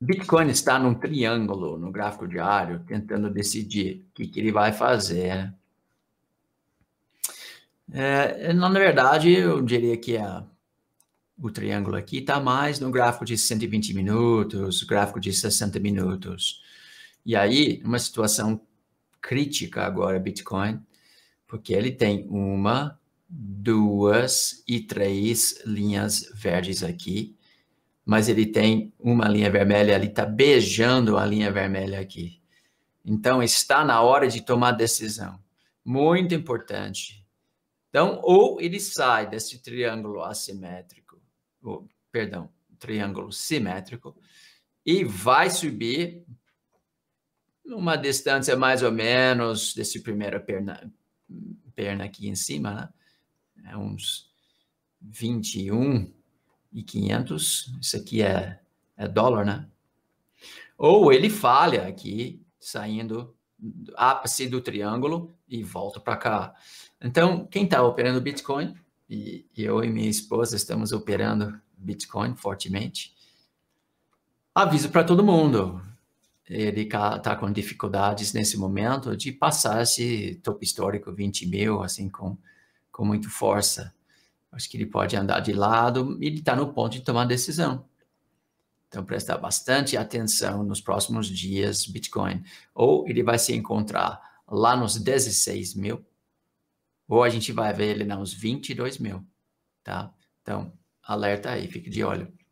Bitcoin está num triângulo no gráfico diário, tentando decidir o que, que ele vai fazer. É, na verdade, eu diria que a, o triângulo aqui está mais no gráfico de 120 minutos, gráfico de 60 minutos. E aí, uma situação crítica agora, Bitcoin, porque ele tem uma, duas e três linhas verdes aqui mas ele tem uma linha vermelha ali, está beijando a linha vermelha aqui. Então, está na hora de tomar decisão. Muito importante. Então, ou ele sai desse triângulo assimétrico, ou, perdão, triângulo simétrico, e vai subir numa distância mais ou menos desse primeiro perna, perna aqui em cima, né? É uns 21 e 500, isso aqui é, é dólar, né? Ou ele falha aqui, saindo do ápice do triângulo e volta para cá. Então, quem está operando Bitcoin, e eu e minha esposa estamos operando Bitcoin fortemente, aviso para todo mundo, ele está com dificuldades nesse momento de passar esse topo histórico 20 mil, assim, com, com muita força. Acho que ele pode andar de lado e ele está no ponto de tomar decisão. Então, prestar bastante atenção nos próximos dias, Bitcoin. Ou ele vai se encontrar lá nos 16 mil, ou a gente vai ver ele nos 22 mil, tá? Então, alerta aí, fique de olho.